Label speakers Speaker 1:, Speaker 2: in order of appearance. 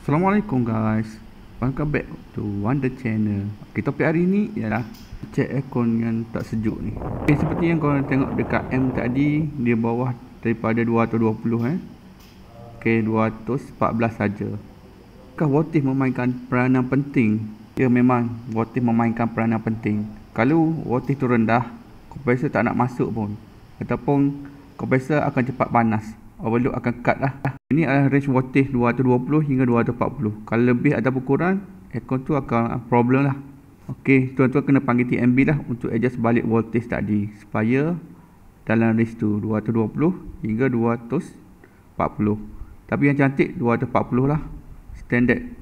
Speaker 1: Assalamualaikum guys Welcome back to Wonder Channel Ok topik hari ni ialah Check aircon yang tak sejuk ni Ok seperti yang korang tengok dekat M tadi Dia bawah daripada 220 eh Ok 214 saja. Kah Wattif memainkan peranan penting Ya memang Wattif memainkan peranan penting Kalau Wattif tu rendah Kompresor tak nak masuk pun Ataupun Kompresor akan cepat panas overload akan cut lah. Ini adalah range voltage 220 hingga 240. Kalau lebih ataupun kurang, aircon tu akan problem lah. Okey, tuan-tuan kena panggil TMB lah untuk adjust balik voltage tadi supaya dalam range tu 220 hingga 240. Tapi yang cantik 240 lah standard.